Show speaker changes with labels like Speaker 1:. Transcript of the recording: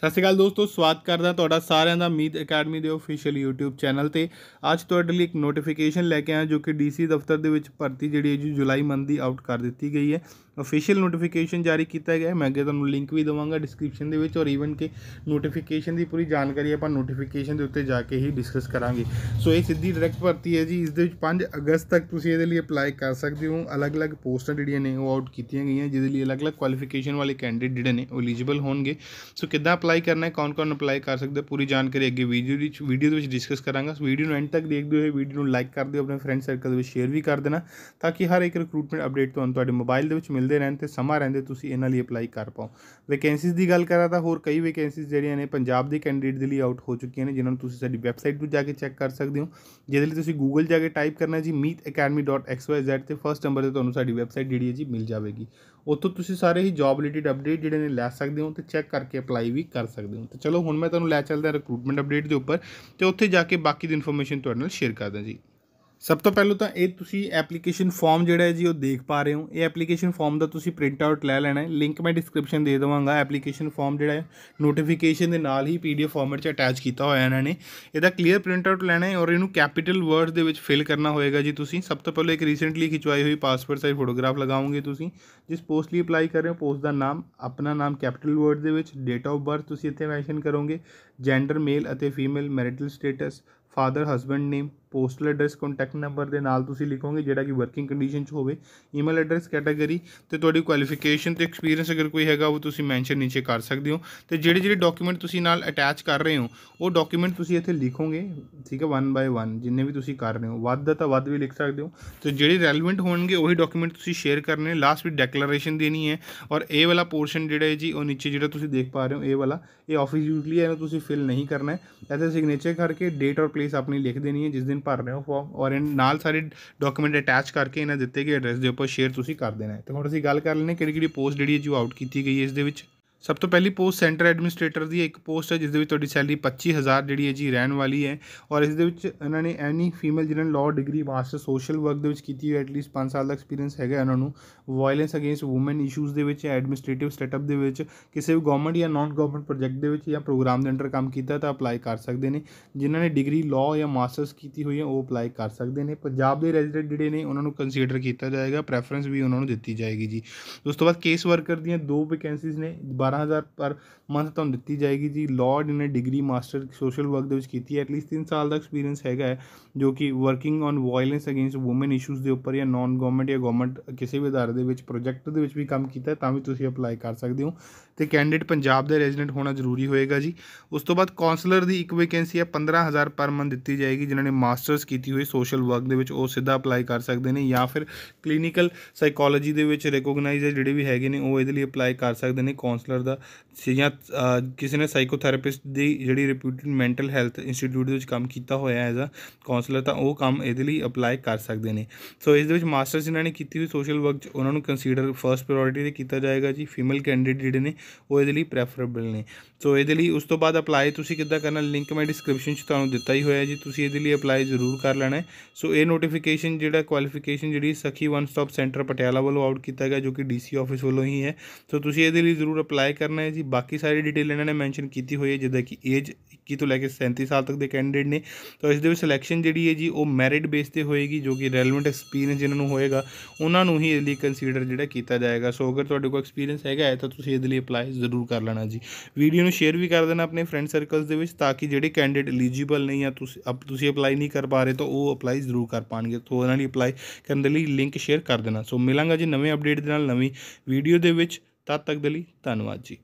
Speaker 1: ਸਤਿ ਸ਼੍ਰੀ ਅਕਾਲ ਦੋਸਤੋ ਸਵਾਗਤ ਕਰਦਾ ਤੁਹਾਡਾ ਸਾਰਿਆਂ ਦਾ ਮੀਤ ਅਕੈਡਮੀ ਦੇ ਅਫੀਸ਼ੀਅਲ YouTube ਚੈਨਲ ਤੇ ਅੱਜ ਤੁਹਾਡੇ ਲਈ ਇੱਕ ਨੋਟੀਫਿਕੇਸ਼ਨ ਲੈ ਕੇ ਆਇਆ ਜੋ ਕਿ ਡੀਸੀ ਦਫ਼ਤਰ ਦੇ ਵਿੱਚ ਭਰਤੀ ਜਿਹੜੀ ਹੈ ਜੀ ਜੁਲਾਈ ਮੰਥ ਦੀ ਆਊਟ ਕਰ ਦਿੱਤੀ ਗਈ ਹੈ ਅਫੀਸ਼ੀਅਲ ਨੋਟੀਫਿਕੇਸ਼ਨ ਜਾਰੀ ਕੀਤਾ ਗਿਆ ਹੈ ਮੈਂ ਅੱਗੇ ਤੁਹਾਨੂੰ ਲਿੰਕ ਵੀ ਦਵਾਂਗਾ ਡਿਸਕ੍ਰਿਪਸ਼ਨ ਦੇ ਵਿੱਚ ਔਰ ਈਵਨ ਕਿ ਨੋਟੀਫਿਕੇਸ਼ਨ ਦੀ ਪੂਰੀ ਜਾਣਕਾਰੀ ਆਪਾਂ ਨੋਟੀਫਿਕੇਸ਼ਨ ਦੇ ਉੱਤੇ ਜਾ ਕੇ ਹੀ ਡਿਸਕਸ ਕਰਾਂਗੇ ਸੋ ਇਹ ਸਿੱਧੀ ਡਾਇਰੈਕਟ ਭਰਤੀ ਹੈ ਜੀ ਇਸ ਦੇ ਵਿੱਚ 5 ਅਗਸਤ ਤੱਕ ਤੁਸੀਂ ਇਹਦੇ ਲਈ ਅਪਲਾਈ ਕਰ ਸਕਦੇ ਹੋ ਅਲੱਗ-ਅਲੱਗ ਪੋਸਟਾਂ ਜਿਹੜੀਆਂ ਨੇ ਉਹ ਆਊਟ ਕੀਤੀਆਂ ਗਈਆਂ ਜਿਹਦੇ ਲਈ ਅਲੱਗ-ਅਲੱਗ ਕੁਆਲੀਫਿਕੇਸ਼ਨ ਵਾਲੇ ਕੈਂਡੀਡੇਟ ਜਿਹੜੇ ਨੇ ਐਲੀਜੀਬਲ ਹੋਣਗੇ ਸੋ ਕਿੱਦਾਂ ਅਪਲਾਈ ਕਰਨਾ ਹੈ ਕੌਣ ਕੌਣ ਅਪਲਾਈ ਕਰ ਸਕਦਾ ਪੂਰੀ ਜਾਣਕਾਰੀ ਅੱਗੇ ਵੀਡੀਓ ਵਿੱਚ ਵੀਡੀਓ ਦੇ ਵਿੱਚ ਡਿਸਕਸ ਕਰਾਂਗਾ ਸੋ ਵੀਡੀਓ ਨੂੰ ਐਂਡ ਤੱਕ ਦੇਖਦੇ ਹੋਏ ਵੀਡੀਓ ਨੂੰ ਲਾਈਕ ਕਰ ਦਿਓ ਆਪਣੇ ਫਰੈਂਡ ਸਰਕਲ ਦੇ ਵਿੱਚ ਸ਼ੇਅਰ ਵੀ ਕਰ ਦੇਣਾ ਤਾਂ ਕਿ ਹਰ ਇੱਕ ਰਿਕਰੂਟਮੈਂਟ ਅਪਡੇਟ ਤੁਹਾਨੂੰ ਤੁਹਾਡੇ ਮੋਬਾਈਲ ਦੇ ਵਿੱਚ ਮਿਲਦੇ ਰਹਿਣ ਤੇ ਸਮਾਂ ਰਹਿੰਦੇ ਤੁਸੀਂ ਇਹਨਾਂ ਲਈ ਅਪਲਾਈ ਕਰ ਪਾਓ ਵੈਕੈਂਸੀਜ਼ ਦੀ ਗੱਲ ਕਰਾਂ ਤਾਂ ਹੋਰ ਕਈ ਵੈਕੈਂਸੀਜ਼ ਜਿਹੜੀਆਂ ਨੇ ਪੰਜਾਬ ਦੇ ਕੈਂਡੀਡੇਟ ਦੇ ਲਈ ਆਊਟ ਹੋ ਚੁੱਕੀਆਂ ਨੇ ਜਿਨ੍ਹਾਂ ਨੂੰ ਤੁਸੀਂ ਸਾਡੀ ਵੈਬਸਾਈਟ ਤੋਂ ਜਾ ਕੇ ਚੈੱਕ ਕਰ ਸਕਦੇ ਹੋ ਜਿਹਦੇ ਲਈ ਤੁਸੀਂ ਗੂਗਲ ਜਾ ਕੇ ਟਾਈਪ ਕਰਨਾ ਜੀ meetacademy.xyz ਤੇ ਫਰਸਟ ਨੰਬਰ ਤੇ ਤੁਹਾਨੂੰ ਸਾਡੀ ਵੈਬਸਾਈਟ ਜਿਹੜੀ ਹੈ ਜੀ ਮਿਲ ਜਾਵੇਗੀ ਉੱਥੋਂ ਤੁਸੀਂ ਸਾਰੇ ਹੀ ਜੌਬ ਰਿਲੇਟਿਡ ਅਪਡੇਟ ਜਿਹੜੇ ਨੇ ਲੈ ਸਕਦੇ ਹੋ ਤੇ ਚੈੱਕ ਕਰਕੇ ਅਪਲਾਈ ਵੀ ਕਰ ਸਕਦੇ ਹੋ ਤੇ ਚਲੋ ਹੁਣ ਮੈਂ ਤੁਹਾਨੂੰ ਲੈ ਚੱਲਦਾ ਰਿਕਰੂਟਮੈਂਟ ਅਪਡੇਟ ਦੇ ਉੱਪਰ ਤੇ ਉੱਥੇ ਜਾ ਕੇ ਬਾਕੀ ਦੀ ਇਨਫੋਰਮੇਸ਼ਨ ਤੁਹਾਡੇ ਨਾਲ ਸ਼ੇਅਰ ਕਰਦਾ ਜੀ ਸਭ ਤੋਂ ਪਹਿਲਾਂ ਤਾਂ ਇਹ ਤੁਸੀਂ ਐਪਲੀਕੇਸ਼ਨ ਫਾਰਮ ਜਿਹੜਾ ਹੈ ਜੀ ਉਹ ਦੇਖ ਪਾ ਰਹੇ ਹੋ ਇਹ ਐਪਲੀਕੇਸ਼ਨ ਫਾਰਮ ਦਾ ਤੁਸੀਂ ਪ੍ਰਿੰਟ ਆਊਟ ਲੈ ਲੈਣਾ ਹੈ ਲਿੰਕ ਮੈਂ ਡਿਸਕ੍ਰਿਪਸ਼ਨ ਦੇ ਦਵਾਂਗਾ ਐਪਲੀਕੇਸ਼ਨ ਫਾਰਮ ਜਿਹੜਾ ਹੈ ਨੋਟੀਫਿਕੇਸ਼ਨ ਦੇ ਨਾਲ ਹੀ ਪੀਡੀਐਫ ਫਾਰਮੈਟ 'ਚ ਅਟੈਚ ਕੀਤਾ ਹੋਇਆ ਇਹਨਾਂ ਨੇ ਇਹਦਾ ਕਲੀਅਰ ਪ੍ਰਿੰਟ ਆਊਟ ਲੈਣਾ ਹੈ ਔਰ ਇਹਨੂੰ ਕੈਪੀਟਲ ਵਰਡਸ ਦੇ ਵਿੱਚ ਫਿਲ ਕਰਨਾ ਹੋਏਗਾ ਜੀ ਤੁਸੀਂ ਸਭ ਤੋਂ ਪਹਿਲਾਂ ਇੱਕ ਰੀਸੈਂਟਲੀ ਖਿਚਵਾਈ ਹੋਈ ਪਾਸਪੋਰਟ ਸਾਈਜ਼ ਫੋਟੋਗ੍ਰਾਫ ਲਗਾਉਂਗੇ ਤੁਸੀਂ ਜਿਸ ਪੋਸਟ ਲਈ ਅਪਲਾਈ ਕਰ ਰਹੇ ਹੋ ਪੋਸਟ ਦਾ ਨਾਮ ਆਪਣਾ ਨਾਮ ਕੈਪੀਟਲ ਵਰਡ ਦੇ ਵਿੱਚ ਡੇਟ ਆਫ ਬਰਥ ਤੁਸੀਂ ਇੱਥੇ ਮੈਂਸ਼ਨ ਕਰੋਗੇ ਜੈਂਡਰ ਮੇਲ ਅਤੇ female marital status father husband name postal address contact number ਦੇ ਨਾਲ ਤੁਸੀਂ ਲਿਖੋਗੇ ਜਿਹੜਾ ਕਿ ਵਰਕਿੰਗ ਕੰਡੀਸ਼ਨ 'ਚ ਹੋਵੇ ਈਮੇਲ ਐਡਰੈਸ ਕੈਟਾਗਰੀ ਤੇ ਤੁਹਾਡੀ ਕੁਆਲੀਫਿਕੇਸ਼ਨ ਤੇ ਐਕਸਪੀਰੀਅੰਸ ਅਗਰ ਕੋਈ ਹੈਗਾ ਉਹ ਤੁਸੀਂ ਮੈਂਸ਼ਨ ਨੀਚੇ ਕਰ ਸਕਦੇ ਹੋ ਤੇ ਜਿਹੜੇ ਜਿਹੜੇ ਡਾਕੂਮੈਂਟ ਤੁਸੀਂ ਨਾਲ ਅਟੈਚ ਕਰ ਰਹੇ ਹੋ ਉਹ ਡਾਕੂਮੈਂਟ ਤੁਸੀਂ ਇੱਥੇ ਲਿਖੋਗੇ ਠੀਕ ਹੈ 1 ਬਾਈ 1 ਜਿੰਨੇ ਵੀ ਤੁਸੀਂ ਕਰ ਰਹੇ ਹੋ ਵੱਧ ਤਾਂ ਵੱਧ ਵੀ ਲਿਖ ਸਕਦੇ ਹੋ ਤੇ ਜਿਹੜੇ ਰੈਲੇਵੈਂਟ ਹੋਣਗੇ ਉਹੀ ਡਾਕੂਮੈਂਟ ਤੁਸੀਂ ਸ਼ੇਅਰ ਕਰਨੇ ਲਾਸਟ ਵੀ ਡੈਕਲੇਰੇਸ਼ਨ ਦੇਣੀ ਹੈ ਔਰ ਇਹ ਵਾਲਾ ਪੋਰਸ਼ਨ ਜਿਹੜਾ ਹੈ ਜੀ ਉਹ ਨੀਚੇ ਜਿਹੜਾ ਤੁਸੀਂ ਦੇਖ ਪਾ ਰਹੇ ਹੋ ਇਹ ਵਾਲਾ ਇਹ ਆਫਿਸ ਯੂਜ਼ਲੀ ਤੁਸੀਂ ਫਿਲ ਨਹੀਂ ਕਰਨਾ ਹੈ ਇੱਥੇ ਸਿਗਨੇਚਰ ਕਰਕੇ ਡੇਟ ਔਰ ਪਲੇਸ ਆਪਣੀ ਲਿਖ ਦੇਣੀ ਹੈ ਜਿਸ ਦਿਨ ਦਿਨ ਭਰ ਰਹੇ ਹੋ ਫਾਰਮ ਔਰ ਇਹ ਨਾਲ ਸਾਰੇ ਡਾਕੂਮੈਂਟ ਅਟੈਚ ਕਰਕੇ ਇਹਨਾਂ ਦਿੱਤੇ ਗਏ ਐਡਰੈਸ ਦੇ ਉੱਪਰ ਸ਼ੇਅਰ ਤੁਸੀਂ ਕਰ ਦੇਣਾ ਹੈ ਤੇ ਹੁਣ ਅਸੀਂ ਗੱਲ ਕਰ ਲੈਨੇ ਕਿਹੜੀ ਕਿਹੜੀ ਪੋਸਟ ਜਿਹੜੀ ਹੈ ਜੋ ਆਊਟ ਕੀਤੀ ਗਈ ਹੈ ਇਸ ਦੇ ਵਿੱਚ ਸਭ ਤੋਂ ਪਹਿਲੀ ਪੋਸਟ ਸੈਂਟਰ ਐਡਮਿਨਿਸਟ੍ਰੇਟਰ ਦੀ ਇੱਕ ਪੋਸਟ ਹੈ ਜਿਸ ਦੇ ਵਿੱਚ ਤੁਹਾਡੀ ਸੈਲਰੀ 25000 ਜਿਹੜੀ ਹੈ ਜੀ ਰਹਿਣ ਵਾਲੀ ਹੈ ਔਰ ਇਸ ਦੇ ਵਿੱਚ ਇਹਨਾਂ ਨੇ ਐਨੀ ਫੀਮੇਲ ਜਿਹਨਾਂ law degree master social work ਦੇ ਵਿੱਚ ਕੀਤੀ ਹੋਈ ਐਟਲੀਸਟ 5 ਸਾਲ ਦਾ ਐਕਸਪੀਰੀਅੰਸ ਹੈਗਾ ਇਹਨਾਂ ਨੂੰ ਵਾਇਲੈਂਸ ਅਗੇਂਸਟ ਔਮਨ ਇਸ਼ੂਜ਼ ਦੇ ਵਿੱਚ ਐਡਮਿਨਿਸਟ੍ਰੇਟਿਵ ਸੈਟਅਪ ਦੇ ਵਿੱਚ ਕਿਸੇ ਵੀ ਗਵਰਨਮੈਂਟ ਜਾਂ ਨਾਨ ਗਵਰਨਮੈਂਟ ਪ੍ਰੋਜੈਕਟ ਦੇ ਵਿੱਚ ਜਾਂ ਪ੍ਰੋਗਰਾਮ ਦੇ ਅੰਡਰ ਕੰਮ ਕੀਤਾ ਤਾਂ ਅਪਲਾਈ ਕਰ ਸਕਦੇ ਨੇ ਜਿਨ੍ਹਾਂ ਨੇ ਡਿਗਰੀ ਲਾਅ ਜਾਂ ਮਾਸਟਰਸ ਕੀਤੀ ਹੋਈ ਹੈ ਉਹ ਅਪਲਾਈ ਕਰ ਸਕਦੇ ਨੇ ਪੰਜਾਬ ਦੇ ਰੈਜ਼ੀਡੈਂਟ ਜਿਹੜੇ ਨੇ ਉਹਨਾਂ ਨੂੰ ਕੰਸੀਡਰ ਕੀਤਾ ਜਾਏਗਾ ਪ੍ਰੈਫਰੈਂਸ ਵੀ ਉਹਨਾਂ ਨੂੰ ਦਿੱਤੀ ਜਾਏਗੀ ਜੀ ਉਸ ਤੋਂ ਬਾਅਦ ਕੇਸ ਵਰਕਰ ਦੀਆਂ ਦੋ ਵੈਕੈਂਸੀਜ਼ ਨੇ 12000 ਪਰ ਮੰਥ ਤੁਹਾਨੂੰ ਦਿੱਤੀ ਜਾਏਗੀ ਜੀ ਲਾਰਡ ਇਹਨੇ ਡਿਗਰੀ ਮਾਸਟਰ ਸੋਸ਼ਲ ਵਰਕ ਦੇ ਵਿੱਚ ਕੀਤੀ ਹੈ ਐਟਲੀਸਟ 3 ਸਾਲ ਦਾ ਐਕਸਪੀਰੀਅੰਸ ਹੈਗਾ ਹੈ ਜੋ ਕਿ working on violence against women issues ਦੇ ਉੱਪਰ ਜਾਂ ਨਾਨ ਗਵਰਨਮੈਂਟ ਜਾਂ ਗਵਰਨਮੈਂਟ ਕਿਸੇ ਵੀ ادارے ਦੇ ਵਿੱਚ ਪ੍ਰੋਜੈਕਟ ਦੇ ਵਿੱਚ ਵੀ ਕੰਮ ਕੀਤਾ ਤਾਂ ਵੀ ਤੁਸੀਂ ਅਪਲਾਈ ਕਰ ਸਕਦੇ ਹੋ ਤੇ ਕੈਂਡੀਡੇਟ ਪੰਜਾਬ ਦੇ ਰੈਜ਼ੀਡੈਂਟ ਹੋਣਾ ਜ਼ਰੂਰੀ ਹੋਏਗਾ ਜੀ ਉਸ ਤੋਂ ਬਾਅਦ ਕਾਉਂਸਲਰ ਦੀ ਇੱਕ ਵੈਕੈਂਸੀ ਹੈ 15000 ਪਰ ਮੰਥ ਦਿੱਤੀ ਜਾਏਗੀ ਜਿਨ੍ਹਾਂ ਨੇ ਮਾਸਟਰਸ ਕੀਤੀ ਹੋਈ ਸੋਸ਼ਲ ਵਰਕ ਦੇ ਵਿੱਚ ਉਹ ਸਿੱਧਾ ਅਪਲਾਈ ਕਰ ਸਕਦੇ ਨੇ ਜਾਂ ਫਿਰ ਕਲੀਨਿਕਲ ਸਾਈਕੋਲੋਜੀ ਦੇ ਵਿੱਚ ਰਿਕੋਗਨਾਈਜ਼ ਜਿਹੜੇ ਵੀ ਹੈਗੇ ਨੇ ਉਹ ਇਹਦੇ ਲਈ ਅਪਲਾਈ ਕਰ ਸਕਦੇ ਨੇ ਕਾਉਂਸਲਰ ਡਾਕਟਰ ਦਾ ਜਾਂ ਕਿਸੇ ਨੇ ਸਾਈਕੋਥੈਰੇਪਿਸਟ ਦੀ ਜਿਹੜੀ ਰਿਪਿਊਟਡ ਮੈਂਟਲ ਹੈਲਥ ਇੰਸਟੀਚਿਊਟ ਦੇ ਵਿੱਚ ਕੰਮ ਕੀਤਾ ਹੋਇਆ ਐਜ਼ ਅ ਕਾਉਂਸਲਰ ਤਾਂ ਉਹ ਕੰਮ ਇਹਦੇ ਲਈ ਅਪਲਾਈ ਕਰ ਸਕਦੇ ਨੇ ਸੋ ਇਸ ਦੇ ਵਿੱਚ ਮਾਸਟਰਸ ਜਿਨ੍ਹਾਂ ਨੇ ਕੀਤੀ ਹੋਈ ਸੋਸ਼ਲ ਵਰਕ ਉਹਨਾਂ ਨੂੰ ਕੰਸੀਡਰ ਫਰਸਟ ਪ੍ਰਾਇੋਰਟੀ ਤੇ ਕੀਤਾ ਜਾਏਗਾ ਜੀ ਫੀਮੇਲ ਕੈਂਡੀਡੇਟ ਜਿਹੜੇ ਨੇ ਉਹ ਇਹਦੇ ਲਈ ਪ੍ਰੈਫਰੇਬਲ ਨੇ ਸੋ ਇਹਦੇ ਲਈ ਉਸ ਤੋਂ ਬਾਅਦ ਅਪਲਾਈ ਤੁਸੀਂ ਕਿੱਦਾਂ ਕਰਨਾ ਲਿੰਕ ਮੈਂ ਡਿਸਕ੍ਰਿਪਸ਼ਨ 'ਚ ਤੁਹਾਨੂੰ ਦਿੱਤਾ ਹੀ ਹੋਇਆ ਜੀ ਤੁਸੀਂ ਇਹਦੇ ਲਈ ਅਪਲਾਈ ਜ਼ਰੂਰ ਕਰ ਲੈਣਾ ਸੋ ਇਹ ਨੋਟੀਫਿਕੇਸ਼ਨ ਜਿਹੜਾ ਕੁਆਲੀਫਿਕੇਸ਼ਨ ਜਿਹੜੀ ਸਖੀ ਵਨ ਸਟਾਪ ਸੈਂਟਰ ਪਟਿਆਲਾ ਵੱਲੋਂ ਆਊਟ ਕੀਤਾ ਗਿਆ ਜੋ ਕਿ ਡੀਸੀ ਆਫਿਸ ਵੱਲੋਂ ਹੀ ਹੈ ਸੋ ਤੁਸੀਂ ਇਹਦੇ ਲਈ ਜ਼ਰੂਰ ਅਪਲਾਈ ਅਪਲਾਈ ਕਰਨਾ ਹੈ ਜੀ ਬਾਕੀ ਸਾਰੀ ਡਿਟੇਲ ਇਹਨਾਂ ਨੇ ਮੈਂਸ਼ਨ ਕੀਤੀ ਹੋਈ ਹੈ ਜਿੱਦਾਂ ਕਿ ਏਜ 21 ਤੋਂ ਲੈ ਕੇ 37 ਸਾਲ ਤੱਕ ਦੇ ਕੈਂਡੀਡੇਟ ਨੇ ਤਾਂ ਇਸ ਦੇ ਵਿੱਚ ਸਿਲੈਕਸ਼ਨ ਜਿਹੜੀ ਹੈ ਜੀ ਉਹ ਮੈਰਿਟ ਬੇਸ ਤੇ ਹੋਏਗੀ ਜੋ ਕਿ ਰੈਲੇਵੈਂਟ ਐਕਸਪੀਰੀਅੰਸ ਜਿਨ੍ਹਾਂ ਨੂੰ ਹੋਏਗਾ ਉਹਨਾਂ ਨੂੰ ਹੀ ਇਸ ਲਈ ਕੰਸੀਡਰ ਜਿਹੜਾ ਕੀਤਾ ਜਾਏਗਾ ਸੋ ਅਗਰ ਤੁਹਾਡੇ ਕੋਲ ਐਕਸਪੀਰੀਅੰਸ ਹੈਗਾ ਹੈ ਤਾਂ ਤੁਸੀਂ ਇਹਦੇ ਲਈ ਅਪਲਾਈ ਜ਼ਰੂਰ ਕਰ ਲੈਣਾ ਜੀ ਵੀਡੀਓ ਨੂੰ ਸ਼ੇਅਰ ਵੀ ਕਰ ਦੇਣਾ ਆਪਣੇ ਫਰੈਂਡ ਸਰਕਲਸ ਦੇ ਵਿੱਚ ਤਾਂ ਕਿ ਜਿਹੜੇ ਕੈਂਡੀਡੇਟ ਐਲੀਜੀਬਲ ਨਹੀਂ ਆ ਤੁਸੀਂ ਅਪ ਤੁਸੀਂ ਅਪਲਾਈ ਨਹੀਂ ਕਰ ਪਾ ਰਹੇ ਤਾਂ ਉਹ ਅਪਲਾਈ ਜ਼ਰੂਰ ਕਰ ਪਾਣਗੇ ਤੋਂ ਉਹਨਾਂ ਲਈ ਅਪਲਾਈ ਕਰਨ ਦੇ ਲਈ ਲਿੰਕ ਸ਼ੇਅਰ ਕਰ ਦੇਣਾ ਸੋ ਮਿਲਾਂਗਾ ਜੀ ਨਵੇਂ ਅਪਡੇਟ ਦੇ ਨਾਲ ਨਵੀਂ ਵੀਡੀਓ ਦੇ ਵਿੱਚ ਤਦ ਤੱਕ ਦੇ ਲਈ ਧੰਨਵਾਦ ਜੀ